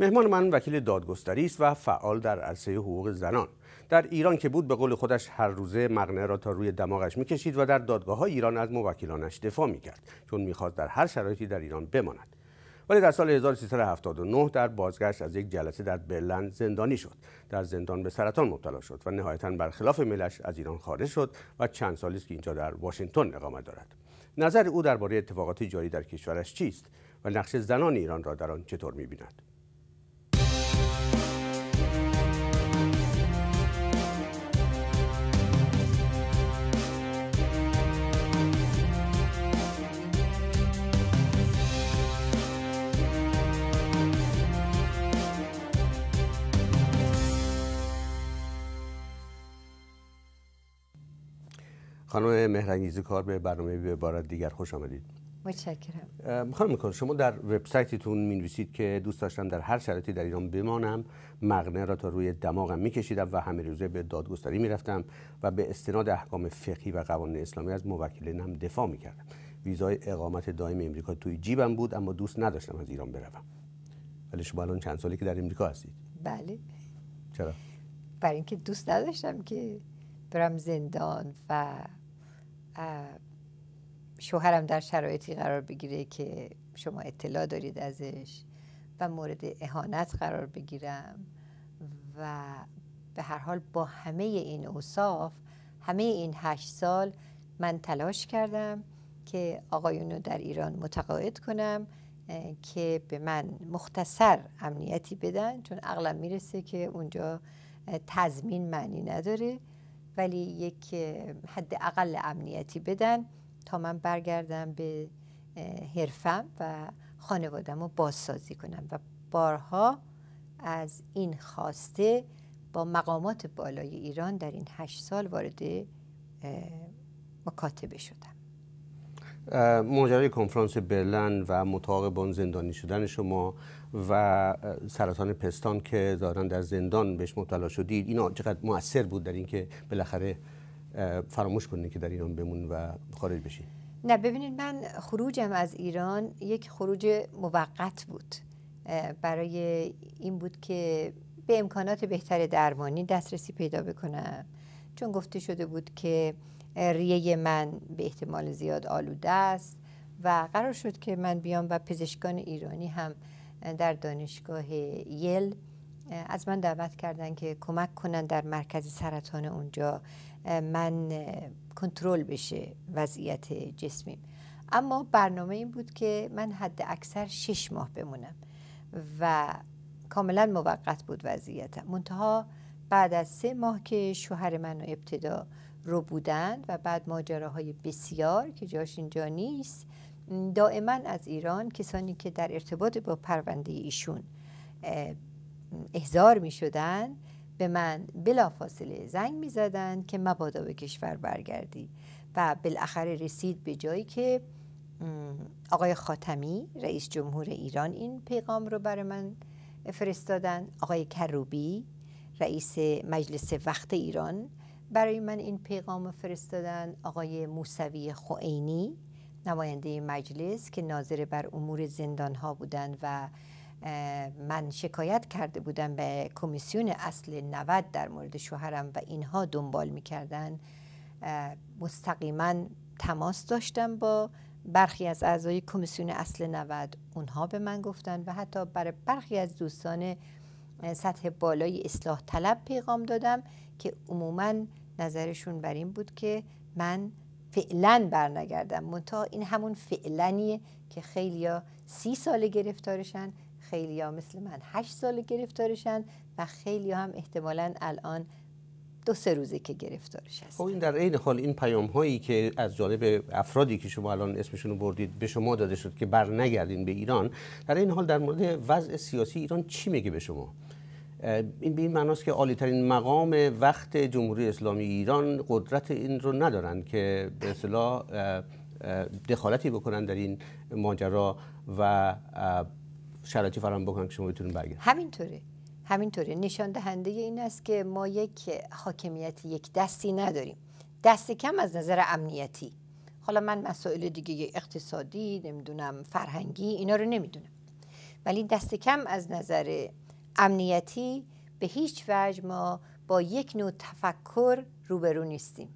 مهمان من وکیل دادگستری است و فعال در عرصه حقوق زنان در ایران که بود به قول خودش هر روزه مغنه را تا روی دماغش میکشید و در دادگاه های ایران از موکلانش دفاع میکرد چون میخواست در هر شرایطی در ایران بماند ولی در سال 1379 در بازگشت از یک جلسه در بلند زندانی شد در زندان به سرطان مبتلا شد و نهایتا برخلاف میلش از ایران خارج شد و چند سالی است که اینجا در واشنگتن اقامت دارد نظر او درباره اتفاقات جاری در کشورش چیست و نقش زنان ایران را در آن چطور میبیند خانم مهرنگیزی کار به برنامه به دیگر خوش آمدید متشکرم خانم میکن شما در وبسایتتون می نویسید که دوست داشتم در هر شرایطی در ایران بمانم مغنه را تا روی دماغم میکشیدم و همه روزه به دادگستری میرفتم و به استناد احکام فقهی و قوانین اسلامی از موکلینم دفاع میکردم ویزای اقامت دائم امریکا توی جیبم بود اما دوست نداشتم از ایران بروم ولی شما الان چند سالی که در امریکا هستید بله چرا برای اینکه دوست نداشتم که برم زندان و شوهرم در شرایطی قرار بگیره که شما اطلاع دارید ازش و مورد اهانت قرار بگیرم و به هر حال با همه این اوصاف همه این هشت سال من تلاش کردم که آقایون رو در ایران متقاعد کنم که به من مختصر امنیتی بدن چون عقلم میرسه که اونجا تضمین معنی نداره ولی یک حد اقل امنیتی بدن تا من برگردم به حرفم و خانوادم رو بازسازی کنم و بارها از این خواسته با مقامات بالای ایران در این هشت سال وارد مکاتبه شدم ماجرای کنفرانس برلن و متاقبان زندانی شدن شما و سرطان پستان که دارن در زندان بهش مبتلا شدید اینا چقدر مؤثر بود در اینکه بالاخره فراموش کنید که در ایران بمون و خارج بشین نه ببینید من خروجم از ایران یک خروج موقت بود برای این بود که به امکانات بهتر درمانی دسترسی پیدا بکنم چون گفته شده بود که ریه من به احتمال زیاد آلوده است و قرار شد که من بیام و پزشکان ایرانی هم در دانشگاه یل از من دعوت کردن که کمک کنن در مرکز سرطان اونجا من کنترل بشه وضعیت جسمیم اما برنامه این بود که من حد اکثر شش ماه بمونم و کاملا موقت بود وضعیتم منتها بعد از سه ماه که شوهر من ابتدا رو بودند و بعد ماجراهای بسیار که جاش اینجا نیست دائما از ایران کسانی که در ارتباط با پرونده ایشون احضار می به من بلافاصله زنگ می زدند که مبادا به کشور برگردی و بالاخره رسید به جایی که آقای خاتمی رئیس جمهور ایران این پیغام رو برای من فرستادن آقای کروبی رئیس مجلس وقت ایران برای من این پیغام فرستادن آقای موسوی خوئینی نماینده مجلس که ناظر بر امور زندان ها بودند و من شکایت کرده بودم به کمیسیون اصل 90 در مورد شوهرم و اینها دنبال میکردن مستقیما تماس داشتم با برخی از اعضای کمیسیون اصل 90 اونها به من گفتن و حتی برای برخی از دوستان سطح بالای اصلاح طلب پیغام دادم که عموما نظرشون بر این بود که من فعلا برنگردم منتها این همون فعلنیه که خیلیا سی سال گرفتارشن خیلیا مثل من هشت سال گرفتارشن و خیلیا هم احتمالا الان دو سه روزه که گرفتارش هست خب این در عین حال این پیام هایی که از جانب افرادی که شما الان اسمشون رو بردید به شما داده شد که برنگردین به ایران در این حال در مورد وضع سیاسی ایران چی میگه به شما این به این معناست که عالی ترین مقام وقت جمهوری اسلامی ایران قدرت این رو ندارن که به اصطلاح دخالتی بکنن در این ماجرا و شرایطی فراهم بکنن که شما بتونید برگرد همینطوره همینطوره نشان دهنده این است که ما یک حاکمیت یک دستی نداریم دست کم از نظر امنیتی حالا من مسائل دیگه اقتصادی نمیدونم فرهنگی اینا رو نمیدونم ولی دست کم از نظر امنیتی به هیچ وجه ما با یک نوع تفکر روبرو نیستیم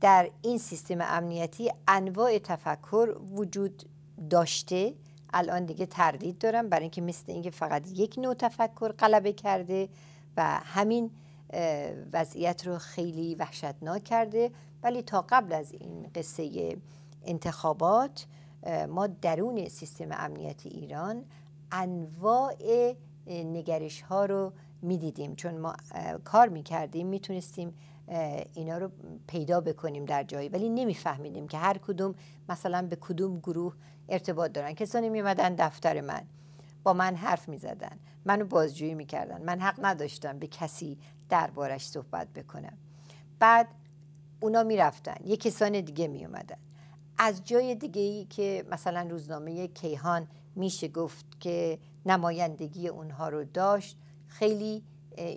در این سیستم امنیتی انواع تفکر وجود داشته الان دیگه تردید دارم برای اینکه مثل اینکه فقط یک نوع تفکر غلبه کرده و همین وضعیت رو خیلی وحشتناک کرده ولی تا قبل از این قصه انتخابات ما درون سیستم امنیتی ایران انواع نگرش ها رو میدیدیم چون ما کار میکردیم میتونستیم اینا رو پیدا بکنیم در جایی ولی نمیفهمیدیم که هر کدوم مثلا به کدوم گروه ارتباط دارن کسانی میومدن دفتر من با من حرف میزدن منو بازجویی میکردن من حق نداشتم به کسی دربارش صحبت بکنم بعد اونا میرفتن یه کسان دیگه میومدن از جای دیگه ای که مثلا روزنامه کیهان میشه گفت که نمایندگی اونها رو داشت خیلی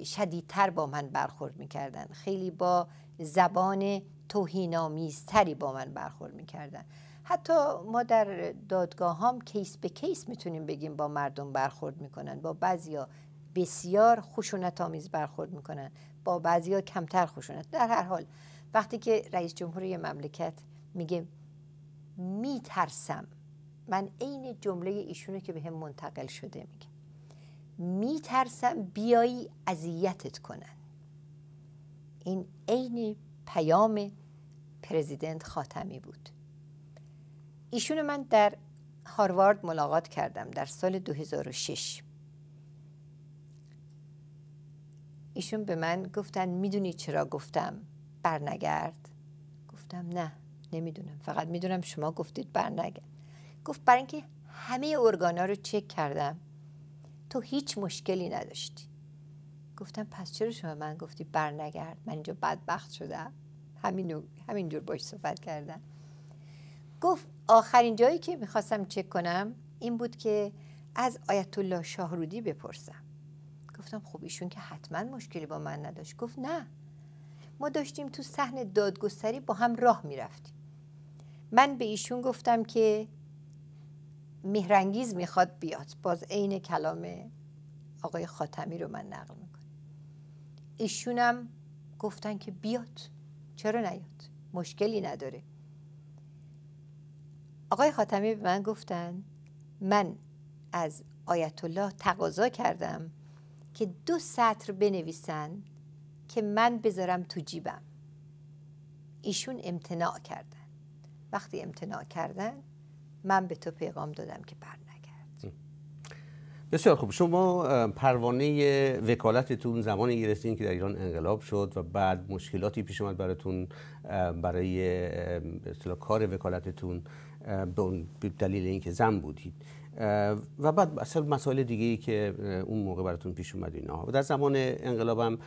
شدیدتر با من برخورد میکردن خیلی با زبان توهینآمیزتری با من برخورد میکردن حتی ما در دادگاه هم کیس به کیس میتونیم بگیم با مردم برخورد میکنن با بعضیا بسیار خشونت آمیز برخورد میکنن با بعضیا کمتر خشونت در هر حال وقتی که رئیس جمهوری مملکت میگه میترسم من عین جمله ایشونو که به هم منتقل شده میگم میترسم بیایی اذیتت کنن این عین پیام پرزیدنت خاتمی بود ایشون من در هاروارد ملاقات کردم در سال 2006 ایشون به من گفتن میدونی چرا گفتم برنگرد گفتم نه نمیدونم فقط میدونم شما گفتید برنگرد گفت برای اینکه همه ارگانا رو چک کردم تو هیچ مشکلی نداشتی گفتم پس چرا شما من گفتی نگرد من اینجا بدبخت شدم همینو همینجور باش صحبت کردم گفت آخرین جایی که میخواستم چک کنم این بود که از آیت الله شاهرودی بپرسم گفتم خب ایشون که حتما مشکلی با من نداشت گفت نه ما داشتیم تو صحن دادگستری با هم راه میرفتیم من به ایشون گفتم که مهرنگیز میخواد بیاد باز عین کلام آقای خاتمی رو من نقل میکنم ایشونم گفتن که بیاد چرا نیاد مشکلی نداره آقای خاتمی به من گفتن من از آیت الله تقاضا کردم که دو سطر بنویسن که من بذارم تو جیبم ایشون امتناع کردن وقتی امتناع کردن من به تو پیغام دادم که بر نگرد بسیار خوب شما پروانه وکالتتون زمانی گرفتین که در ایران انقلاب شد و بعد مشکلاتی پیش اومد براتون برای کار وکالتتون به دلیل اینکه زن بودید و بعد اصل مسائل دیگه ای که اون موقع براتون پیش اومد اینا و در زمان انقلاب هم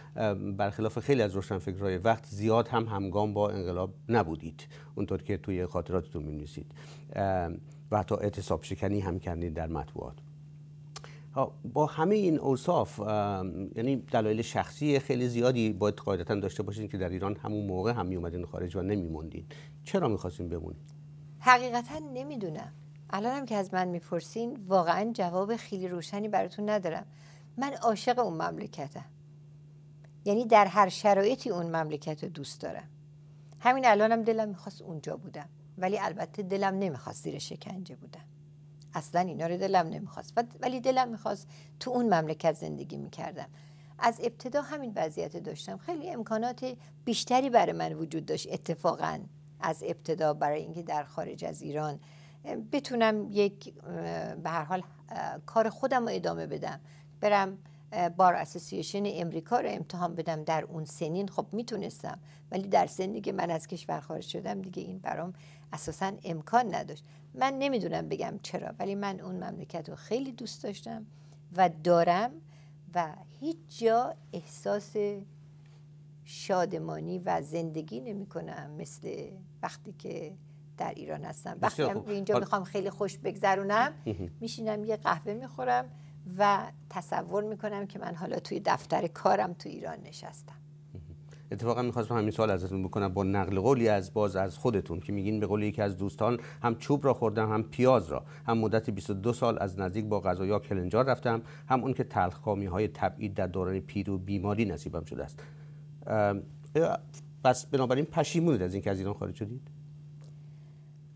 برخلاف خیلی از روشنفکرهای وقت زیاد هم همگام با انقلاب نبودید اونطور که توی خاطراتتون می‌نویسید و حتی اعتصاب شکنی هم کردید در مطبوعات خب، با همه این اوصاف یعنی دلایل شخصی خیلی زیادی باید قاعدتا داشته باشین که در ایران همون موقع هم اومدین خارج و نمیموندین چرا می‌خواستین بمونید ؟ حقیقتا نمیدونم الان هم که از من میپرسین واقعا جواب خیلی روشنی براتون ندارم من عاشق اون مملکتم یعنی در هر شرایطی اون مملکت رو دوست دارم همین الانم دلم میخواست اونجا بودم ولی البته دلم نمیخواست زیر شکنجه بودم اصلا اینا رو دلم نمیخواست ولی دلم میخواست تو اون مملکت زندگی میکردم از ابتدا همین وضعیت داشتم خیلی امکانات بیشتری برای من وجود داشت اتفاقا از ابتدا برای اینکه در خارج از ایران بتونم یک به هر حال کار خودم رو ادامه بدم برم بار اسوسییشن امریکا رو امتحان بدم در اون سنین خب میتونستم ولی در سنی که من از کشور خارج شدم دیگه این برام اساسا امکان نداشت من نمیدونم بگم چرا ولی من اون مملکت رو خیلی دوست داشتم و دارم و هیچ جا احساس شادمانی و زندگی نمی کنم مثل وقتی که در ایران هستم وقتی هم اینجا میخوام خیلی خوش بگذرونم میشینم یه قهوه میخورم و تصور میکنم که من حالا توی دفتر کارم تو ایران نشستم اتفاقا میخواستم همین سوال ازتون بکنم با نقل قولی از باز از خودتون که میگین به قول یکی از دوستان هم چوب را خوردم هم پیاز را هم مدت 22 سال از نزدیک با غذایا کلنجار رفتم هم اون که تلخکامی های تبعی در دوران پیر و بیماری نصیبم شده است پس بنابراین پشیمونید از اینکه از ایران خارج شدید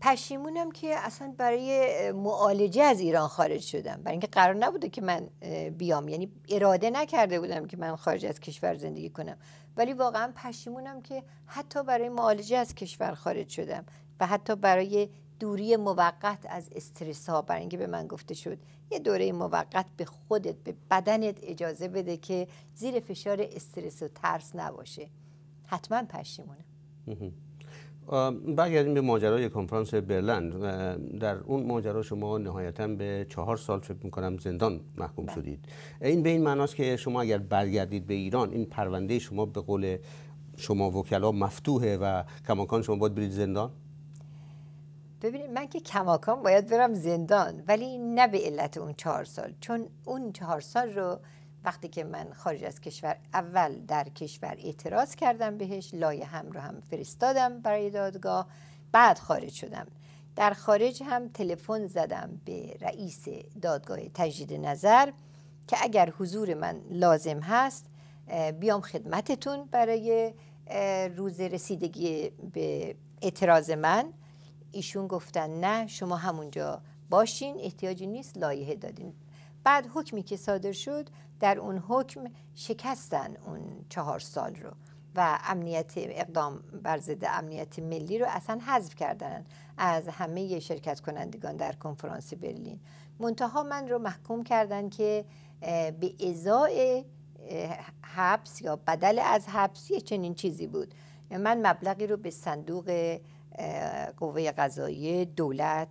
پشیمونم که اصلا برای معالجه از ایران خارج شدم برای اینکه قرار نبوده که من بیام یعنی اراده نکرده بودم که من خارج از کشور زندگی کنم ولی واقعا پشیمونم که حتی برای معالجه از کشور خارج شدم و حتی برای دوری موقت از استرس ها برای اینکه به من گفته شد یه دوره موقت به خودت به بدنت اجازه بده که زیر فشار استرس و ترس نباشه حتما پشیمونم برگردیم به ماجرای کنفرانس برلند در اون ماجرا شما نهایتا به چهار سال فکر میکنم زندان محکوم بله. شدید این به این معناست که شما اگر برگردید به ایران این پرونده شما به قول شما وکلا مفتوحه و کماکان شما باید برید زندان ببینید من که کماکان باید برم زندان ولی نه به علت اون چهار سال چون اون چهار سال رو وقتی که من خارج از کشور اول در کشور اعتراض کردم بهش لایه هم رو هم فرستادم برای دادگاه بعد خارج شدم در خارج هم تلفن زدم به رئیس دادگاه تجدید نظر که اگر حضور من لازم هست بیام خدمتتون برای روز رسیدگی به اعتراض من ایشون گفتن نه شما همونجا باشین احتیاجی نیست لایه دادین بعد حکمی که صادر شد در اون حکم شکستن اون چهار سال رو و امنیت اقدام بر ضد امنیت ملی رو اصلا حذف کردن از همه شرکت کنندگان در کنفرانس برلین منتها من رو محکوم کردن که به ازای حبس یا بدل از حبس یه چنین چیزی بود من مبلغی رو به صندوق قوه قضایی دولت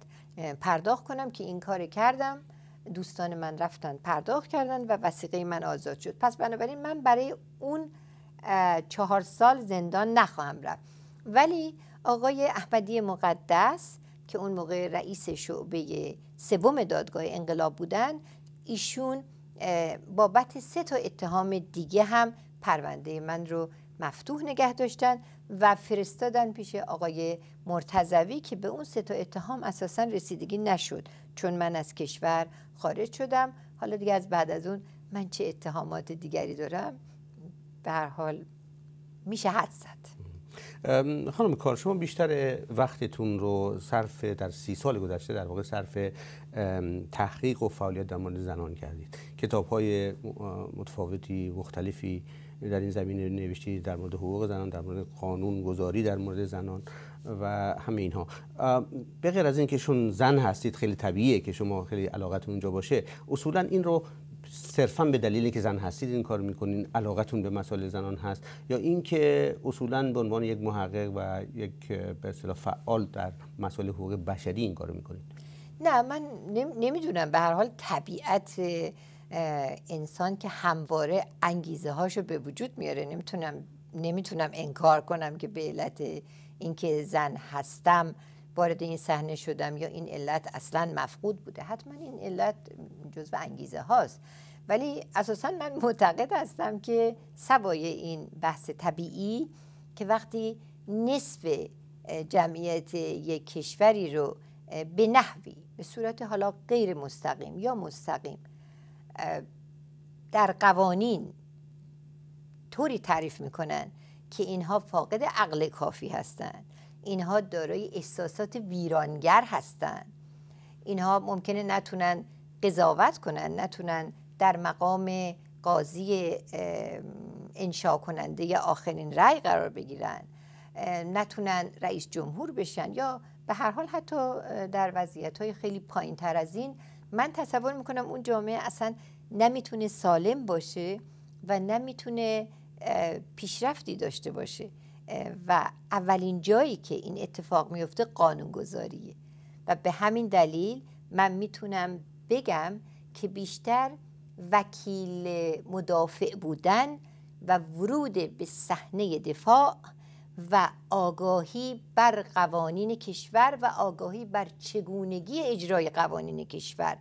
پرداخت کنم که این کار کردم دوستان من رفتن پرداخت کردن و وسیقه من آزاد شد پس بنابراین من برای اون چهار سال زندان نخواهم رفت ولی آقای احمدی مقدس که اون موقع رئیس شعبه سوم دادگاه انقلاب بودن ایشون بابت سه تا اتهام دیگه هم پرونده من رو مفتوح نگه داشتن و فرستادن پیش آقای مرتزوی که به اون سه تا اتهام اساسا رسیدگی نشد چون من از کشور خارج شدم حالا دیگه از بعد از اون من چه اتهامات دیگری دارم به هر حال میشه حد زد خانم کار شما بیشتر وقتتون رو صرف در سی سال گذشته در واقع صرف تحقیق و فعالیت در مورد زنان کردید کتاب های متفاوتی مختلفی در این زمینه نوشتید در مورد حقوق زنان در مورد قانون گذاری در مورد زنان و همه اینها به غیر از اینکه چون زن هستید خیلی طبیعیه که شما خیلی علاقتون اونجا باشه اصولا این رو صرفا به دلیلی که زن هستید این کار میکنین علاقتون به مسائل زنان هست یا اینکه اصولا به عنوان یک محقق و یک به فعال در مسائل حقوق بشری این کارو میکنید نه من نمیدونم به هر حال طبیعت انسان که همواره انگیزه هاشو به وجود میاره نمیتونم نمیتونم انکار کنم که به علت اینکه زن هستم وارد این صحنه شدم یا این علت اصلا مفقود بوده حتما این علت جزو انگیزه هاست ولی اساسا من معتقد هستم که سوای این بحث طبیعی که وقتی نصف جمعیت یک کشوری رو به نحوی به صورت حالا غیر مستقیم یا مستقیم در قوانین طوری تعریف میکنن که اینها فاقد عقل کافی هستند اینها دارای احساسات ویرانگر هستند اینها ممکنه نتونن قضاوت کنن نتونن در مقام قاضی انشا کننده یا آخرین رأی قرار بگیرن نتونن رئیس جمهور بشن یا به هر حال حتی در وضعیت های خیلی پایین تر از این من تصور میکنم اون جامعه اصلا نمیتونه سالم باشه و نمیتونه پیشرفتی داشته باشه و اولین جایی که این اتفاق میفته قانونگذاریه و به همین دلیل من میتونم بگم که بیشتر وکیل مدافع بودن و ورود به صحنه دفاع و آگاهی بر قوانین کشور و آگاهی بر چگونگی اجرای قوانین کشور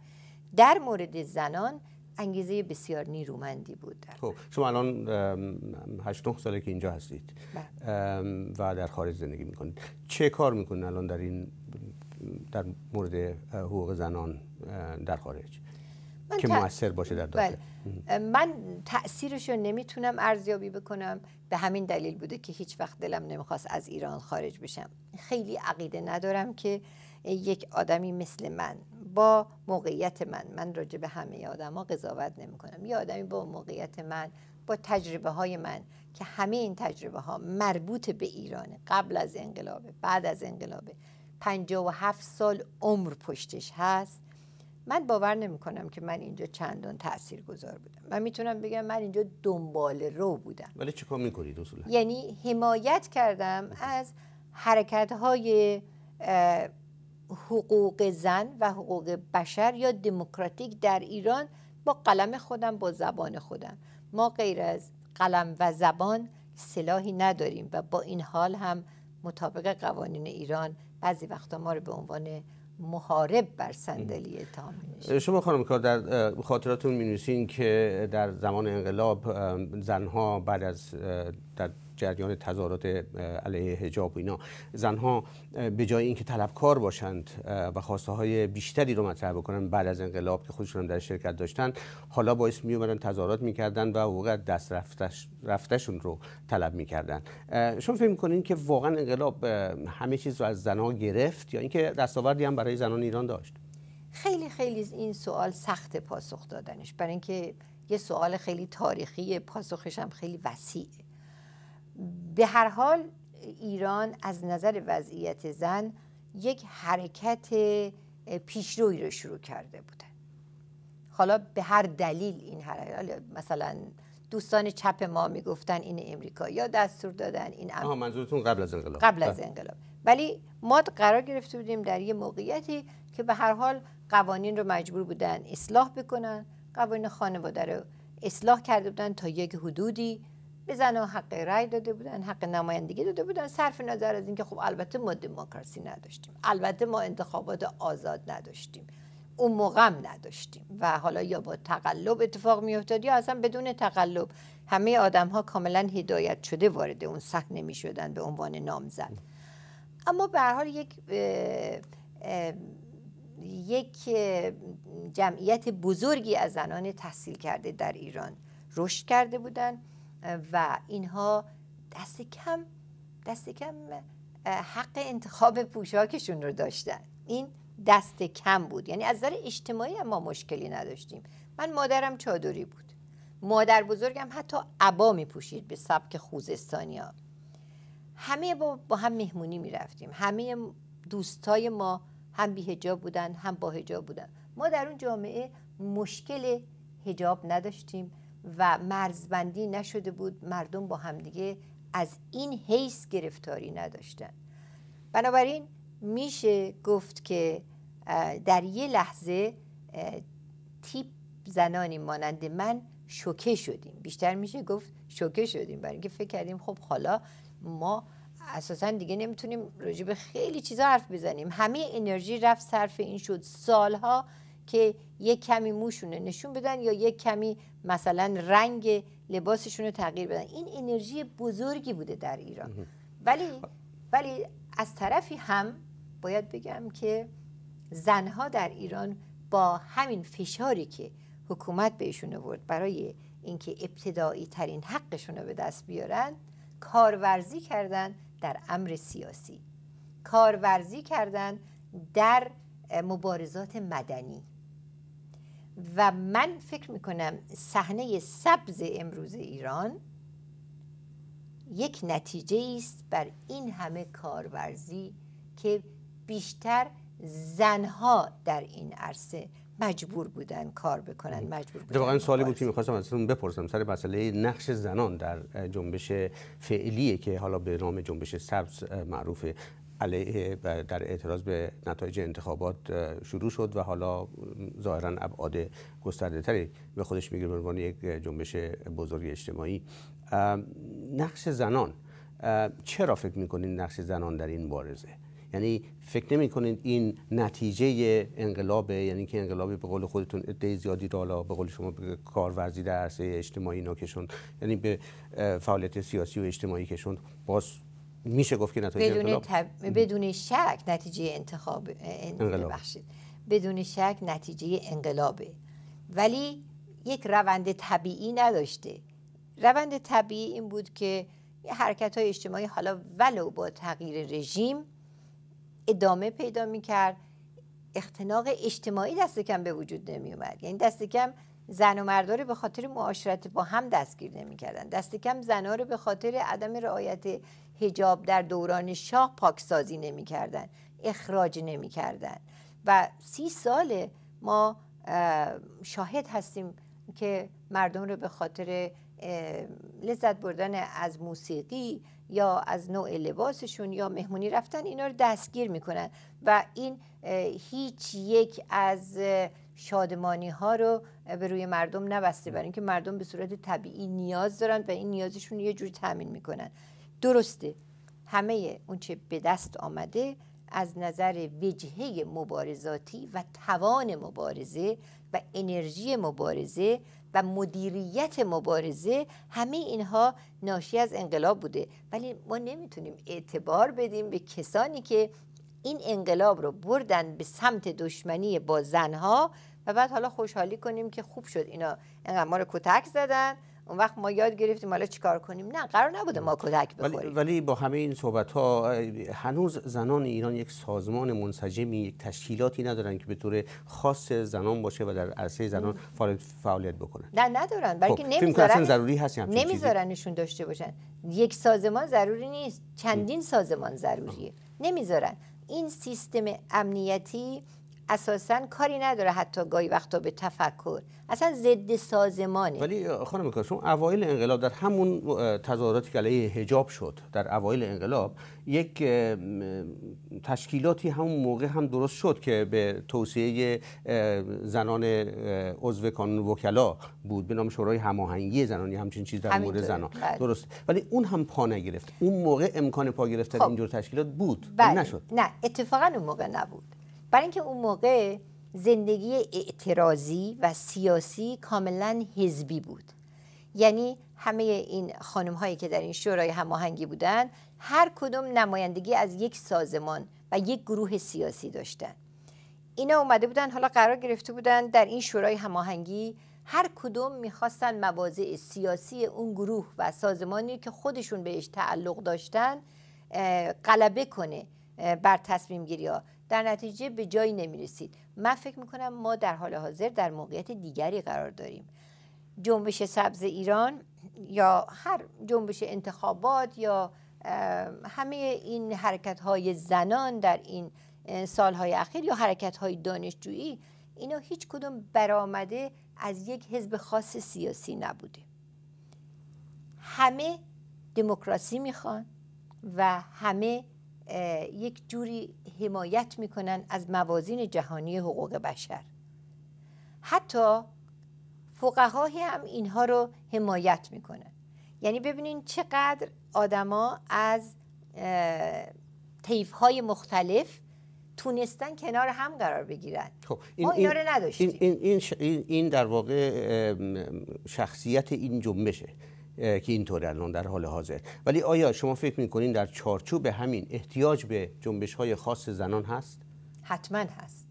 در مورد زنان انگیزه بسیار نیرومندی بود خب شما الان 8 9 ساله که اینجا هستید بله. و در خارج زندگی میکنید چه کار میکنید الان در این در مورد حقوق زنان در خارج من که موثر باشه در داخل بله. من تاثیرش رو نمیتونم ارزیابی بکنم به همین دلیل بوده که هیچ وقت دلم نمیخواست از ایران خارج بشم خیلی عقیده ندارم که یک آدمی مثل من با موقعیت من من راجع به همه ها قضاوت نمی کنم یه آدمی با موقعیت من با تجربه های من که همه این تجربه ها مربوط به ایرانه قبل از انقلابه بعد از انقلابه هفت سال عمر پشتش هست من باور نمی کنم که من اینجا چندان تأثیر گذار بودم من میتونم بگم من اینجا دنبال رو بودم ولی چیکار میکنید اصولا؟ یعنی حمایت کردم از حرکت های حقوق زن و حقوق بشر یا دموکراتیک در ایران با قلم خودم با زبان خودم ما غیر از قلم و زبان سلاحی نداریم و با این حال هم مطابق قوانین ایران بعضی وقتا ما رو به عنوان محارب بر صندلی اتهام شما خانم کار در خاطراتون می که در زمان انقلاب زنها بعد از جریان تظاهرات علیه حجاب و اینا زنها به جای اینکه طلبکار باشند و خواسته های بیشتری رو مطرح بکنن بعد از انقلاب که خودشون هم در شرکت داشتن حالا باعث می اومدن تظاهرات میکردن و حقوق دست رفتش رفتشون رو طلب میکردن شما فکر میکنین که واقعا انقلاب همه چیز رو از زنها گرفت یا اینکه دستاوردی هم برای زنان ایران داشت خیلی خیلی این سوال سخت پاسخ دادنش برای اینکه یه سوال خیلی تاریخی پاسخش هم خیلی وسیعه به هر حال ایران از نظر وضعیت زن یک حرکت پیشروی رو شروع کرده بودن حالا به هر دلیل این حرکت مثلا دوستان چپ ما میگفتن این امریکا یا دستور دادن این منظورتون قبل از انقلاب قبل از بله. انقلاب ولی ما قرار گرفته بودیم در یه موقعیتی که به هر حال قوانین رو مجبور بودن اصلاح بکنن قوانین خانواده رو اصلاح کرده بودن تا یک حدودی به زنها حق رای داده بودن حق نمایندگی داده بودن صرف نظر از اینکه خب البته ما دموکراسی نداشتیم البته ما انتخابات آزاد نداشتیم اون موقع نداشتیم و حالا یا با تقلب اتفاق افتاد یا اصلا بدون تقلب همه آدم ها کاملا هدایت شده وارد اون صحنه می شدن به عنوان نامزد اما به حال یک یک جمعیت بزرگی از زنان تحصیل کرده در ایران رشد کرده بودند و اینها دست کم دست کم حق انتخاب پوشاکشون رو داشتن این دست کم بود یعنی از نظر اجتماعی ما مشکلی نداشتیم من مادرم چادری بود مادر بزرگم حتی عبا می پوشید به سبک خوزستانی همه با, با هم مهمونی می رفتیم همه دوستای ما هم بی هجاب بودن هم با هجاب بودن ما در اون جامعه مشکل هجاب نداشتیم و مرزبندی نشده بود مردم با همدیگه از این حیث گرفتاری نداشتن بنابراین میشه گفت که در یه لحظه تیپ زنانی مانند من شوکه شدیم بیشتر میشه گفت شوکه شدیم برای اینکه فکر کردیم خب حالا ما اساسا دیگه نمیتونیم راجع به خیلی چیزا حرف بزنیم همه انرژی رفت صرف این شد سالها که یک کمی موشونه نشون بدن یا یک کمی مثلا رنگ لباسشون رو تغییر بدن این انرژی بزرگی بوده در ایران ولی ولی از طرفی هم باید بگم که زنها در ایران با همین فشاری که حکومت بهشون آورد برای اینکه ابتدایی ترین حقشون رو به دست بیارن کارورزی کردن در امر سیاسی کارورزی کردن در مبارزات مدنی و من فکر میکنم صحنه سبز امروز ایران یک نتیجه است بر این همه کارورزی که بیشتر زنها در این عرصه مجبور بودن کار بکنن مجبور بودن واقعا سوالی بود که میخواستم ازتون بپرسم سر مسئله نقش زنان در جنبش فعلیه که حالا به نام جنبش سبز معروفه علیه در اعتراض به نتایج انتخابات شروع شد و حالا ظاهرا ابعاد گسترده تری به خودش میگیره به عنوان یک جنبش بزرگ اجتماعی نقش زنان چرا فکر میکنین نقش زنان در این بارزه؟ یعنی فکر نمیکنید این نتیجه انقلاب یعنی که انقلاب به قول خودتون عده زیادی رالا به قول شما به ورزی در عرصه اجتماعی نا یعنی به فعالیت سیاسی و اجتماعی کشون باز میشه گفت بدون, شک نتیجه انتخاب انقلاب بدون شک نتیجه انقلابه ولی یک روند طبیعی نداشته روند طبیعی این بود که حرکت های اجتماعی حالا ولو با تغییر رژیم ادامه پیدا می اختناق اجتماعی دست کم به وجود نمی اومد یعنی دست کم زن و مردا رو به خاطر معاشرت با هم دستگیر نمی کردن دست کم زنها رو به خاطر عدم رعایت هجاب در دوران شاه پاکسازی نمی کردن اخراج نمی کردن و سی سال ما شاهد هستیم که مردم رو به خاطر لذت بردن از موسیقی یا از نوع لباسشون یا مهمونی رفتن اینا رو دستگیر میکنن و این هیچ یک از شادمانی ها رو به روی مردم نبسته برای اینکه مردم به صورت طبیعی نیاز دارن و این نیازشون رو یه جوری تامین میکنن درسته همه اونچه به دست آمده از نظر وجهه مبارزاتی و توان مبارزه و انرژی مبارزه و مدیریت مبارزه همه اینها ناشی از انقلاب بوده ولی ما نمیتونیم اعتبار بدیم به کسانی که این انقلاب رو بردن به سمت دشمنی با زنها و بعد حالا خوشحالی کنیم که خوب شد اینا انقدر ما رو کتک زدن اون وقت ما یاد گرفتیم حالا چیکار کنیم نه قرار نبوده ما کودک بخوریم ولی, با همه این صحبت ها هنوز زنان ایران یک سازمان منسجمی یک تشکیلاتی ندارن که به طور خاص زنان باشه و در عرصه زنان فعالیت بکنن نه ندارن بلکه خب. نمیذارن ضروری هست نمیذارنشون داشته باشن یک سازمان ضروری نیست چندین سازمان ضروریه نمیذارن این سیستم امنیتی اساسا کاری نداره حتی گاهی وقتا به تفکر اصلا ضد سازمانه ولی خانم کار شما اوایل انقلاب در همون تظاهراتی که علیه حجاب شد در اوایل انقلاب یک تشکیلاتی همون موقع هم درست شد که به توصیه زنان عضو کانون وکلا بود به نام شورای هماهنگی زنانی همچین چیز در مورد زنان بله. درست ولی اون هم پا نگرفت اون موقع امکان پا گرفتن خب. اینجور تشکیلات بود بله. نشد نه اتفاقا اون موقع نبود برای اینکه اون موقع زندگی اعتراضی و سیاسی کاملا حزبی بود یعنی همه این خانم هایی که در این شورای هماهنگی بودند هر کدوم نمایندگی از یک سازمان و یک گروه سیاسی داشتن اینا اومده بودن حالا قرار گرفته بودن در این شورای هماهنگی هر کدوم میخواستن مواضع سیاسی اون گروه و سازمانی که خودشون بهش تعلق داشتن غلبه کنه بر تصمیم گیری ها در نتیجه به جایی نمی رسید من فکر می کنم ما در حال حاضر در موقعیت دیگری قرار داریم جنبش سبز ایران یا هر جنبش انتخابات یا همه این حرکت های زنان در این سالهای اخیر یا حرکت های دانشجویی اینا هیچ کدوم برآمده از یک حزب خاص سیاسی نبوده همه دموکراسی میخوان و همه یک جوری حمایت میکنن از موازین جهانی حقوق بشر حتی فقها هم اینها رو حمایت میکنن یعنی ببینین چقدر آدما از تیفهای مختلف تونستن کنار هم قرار بگیرن خب این ما رو نداشتیم این, این, این, این در واقع شخصیت این جنبشه که اینطور الان در حال حاضر ولی آیا شما فکر میکنین در چارچوب همین احتیاج به جنبش های خاص زنان هست؟ حتما هست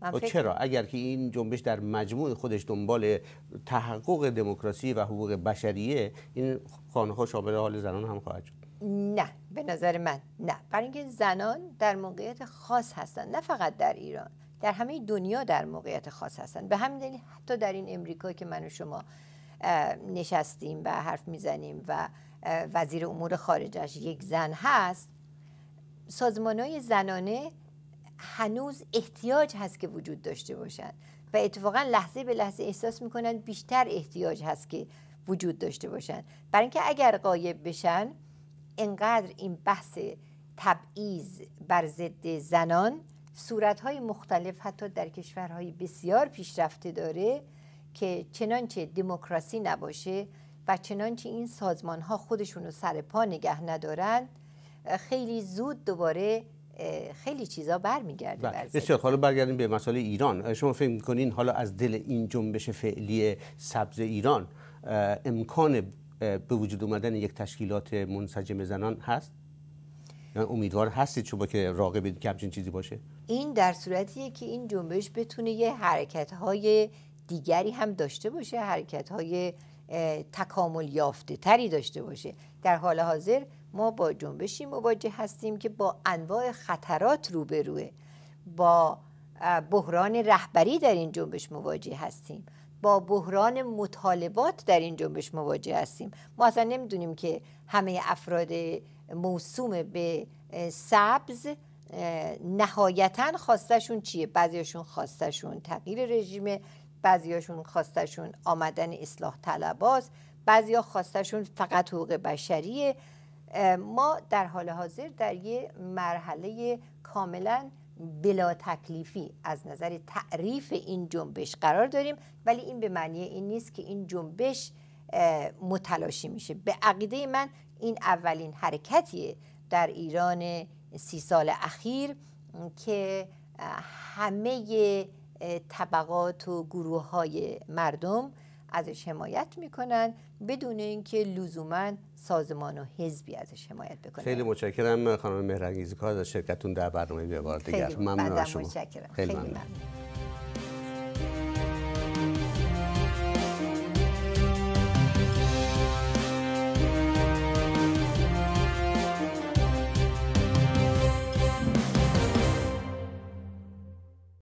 من خب چرا اگر که این جنبش در مجموع خودش دنبال تحقق دموکراسی و حقوق بشریه این خانه ها شامل حال زنان هم خواهد شد نه به نظر من نه برای اینکه زنان در موقعیت خاص هستند نه فقط در ایران در همه دنیا در موقعیت خاص هستند به همین دلیل حتی در این امریکا که من شما نشستیم و حرف میزنیم و وزیر امور خارجش یک زن هست سازمان های زنانه هنوز احتیاج هست که وجود داشته باشند و اتفاقا لحظه به لحظه احساس میکنند بیشتر احتیاج هست که وجود داشته باشند برای اینکه اگر قایب بشن انقدر این بحث تبعیض بر ضد زنان های مختلف حتی در کشورهای بسیار پیشرفته داره که چنانچه دموکراسی نباشه و چنانچه این سازمان ها خودشون رو سر پا نگه ندارن خیلی زود دوباره خیلی چیزا برمیگرده بله. بسیار خب، حالا برگردیم به مسئله ایران شما فکر میکنین حالا از دل این جنبش فعلی سبز ایران امکان به وجود اومدن یک تشکیلات منسجم زنان هست؟ امیدوار هستید شما که راقب که همچین چیزی باشه؟ این در صورتیه که این جنبش بتونه یه حرکت های دیگری هم داشته باشه حرکت های تکامل یافته تری داشته باشه در حال حاضر ما با جنبشی مواجه هستیم که با انواع خطرات روبروه با بحران رهبری در این جنبش مواجه هستیم با بحران مطالبات در این جنبش مواجه هستیم ما اصلا نمیدونیم که همه افراد موسوم به سبز نهایتا خواستشون چیه بعضیشون خواستشون تغییر رژیمه بعضیاشون خواستشون آمدن اصلاح طلباست بعضیا خواستشون فقط حقوق بشریه ما در حال حاضر در یه مرحله کاملا بلا تکلیفی از نظر تعریف این جنبش قرار داریم ولی این به معنی این نیست که این جنبش متلاشی میشه به عقیده من این اولین حرکتیه در ایران سی سال اخیر که همه طبقات و گروه های مردم ازش حمایت میکنن بدون اینکه لزوما سازمان و حزبی ازش حمایت بکنه خیلی متشکرم خانم مهرنگیزی کار از شرکتتون در برنامه به بار دیگر ممنون شما خیلی ممنون